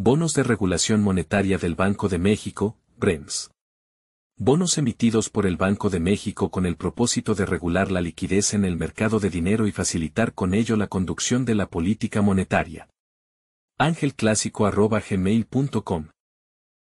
Bonos de Regulación Monetaria del Banco de México, BREMS. Bonos emitidos por el Banco de México con el propósito de regular la liquidez en el mercado de dinero y facilitar con ello la conducción de la política monetaria. Ángel